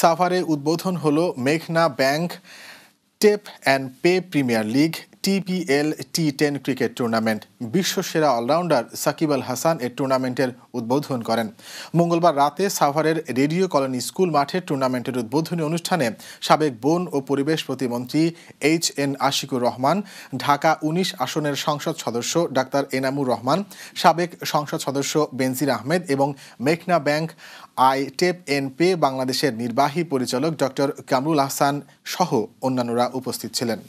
সাফারে উদ্বোধন হলো মেঘনা bank tap and pay premier league TPL T ten cricket tournament বিশ্বসেরা অলরাউন্ডার সাকিব আল হাসান এ টুর্নামেন্টের উদ্বোধন করেন মঙ্গলবার রাতে সাভারের রেডিও কলোনি স্কুল মাঠে টুর্নামেন্টের উদ্বোধনী অনুষ্ঠানে সাবেক বন ও পরিবেশ প্রতিমন্ত্রী এইচ এন আশিকুর রহমান ঢাকা উনিশ আসনের সংসদ সদস্য ডাক্তার এনামুর রহমান সাবেক সংসদ সদস্য বেনজির আহমেদ এবং মেঘনা bank I tap and pay বাংলাদেশের নির্বাহী পরিচালক ডক্টর কামরুল আহসান সহ অন্যান্যরা উপস্থিত ছিলেন